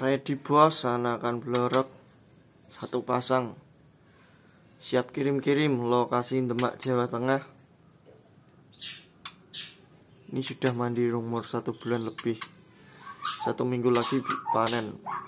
Ready bos, akan blorok satu pasang. Siap kirim-kirim lokasi Demak Jawa Tengah. Ini sudah mandi umur satu bulan lebih. Satu minggu lagi panen.